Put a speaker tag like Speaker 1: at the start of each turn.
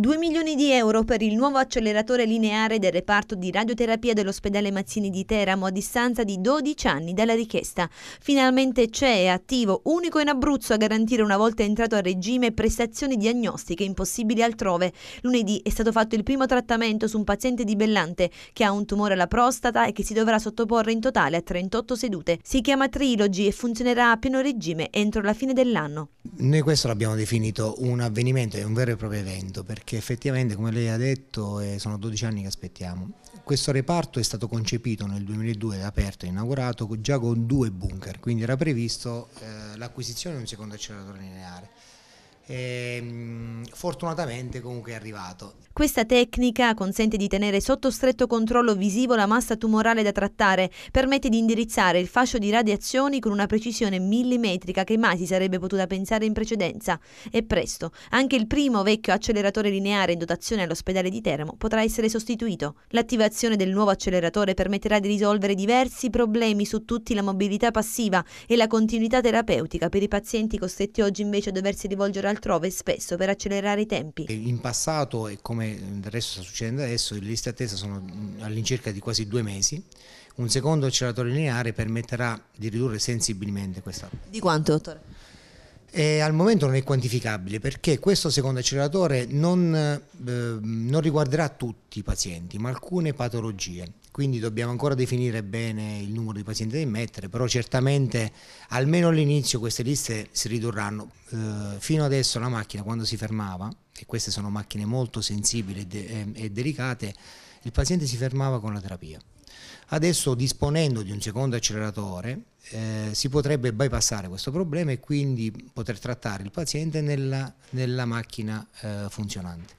Speaker 1: 2 milioni di euro per il nuovo acceleratore lineare del reparto di radioterapia dell'ospedale Mazzini di Teramo a distanza di 12 anni dalla richiesta. Finalmente c'è e attivo, unico in Abruzzo a garantire una volta entrato a regime prestazioni diagnostiche impossibili altrove. Lunedì è stato fatto il primo trattamento su un paziente di Bellante che ha un tumore alla prostata e che si dovrà sottoporre in totale a 38 sedute. Si chiama Trilogy e funzionerà a pieno regime entro la fine dell'anno.
Speaker 2: Noi questo l'abbiamo definito un avvenimento, è un vero e proprio evento, perché effettivamente, come lei ha detto, eh, sono 12 anni che aspettiamo. Questo reparto è stato concepito nel 2002, aperto e inaugurato già con due bunker, quindi era previsto eh, l'acquisizione di un secondo acceleratore lineare. E, ehm, fortunatamente comunque è arrivato.
Speaker 1: Questa tecnica consente di tenere sotto stretto controllo visivo la massa tumorale da trattare, permette di indirizzare il fascio di radiazioni con una precisione millimetrica che mai si sarebbe potuta pensare in precedenza. E presto, anche il primo vecchio acceleratore lineare in dotazione all'ospedale di Teramo potrà essere sostituito. L'attivazione del nuovo acceleratore permetterà di risolvere diversi problemi su tutti la mobilità passiva e la continuità terapeutica per i pazienti costretti oggi invece a doversi rivolgere altrove spesso per accelerare i tempi.
Speaker 2: In passato, come del resto sta succedendo adesso, le liste attesa sono all'incirca di quasi due mesi. Un secondo acceleratore lineare permetterà di ridurre sensibilmente questa.
Speaker 1: Di quanto, dottore?
Speaker 2: E al momento non è quantificabile perché questo secondo acceleratore non, eh, non riguarderà tutti i pazienti, ma alcune patologie quindi dobbiamo ancora definire bene il numero di pazienti da immettere, però certamente almeno all'inizio queste liste si ridurranno. Eh, fino adesso la macchina quando si fermava, e queste sono macchine molto sensibili e, de ehm, e delicate, il paziente si fermava con la terapia. Adesso disponendo di un secondo acceleratore eh, si potrebbe bypassare questo problema e quindi poter trattare il paziente nella, nella macchina eh, funzionante.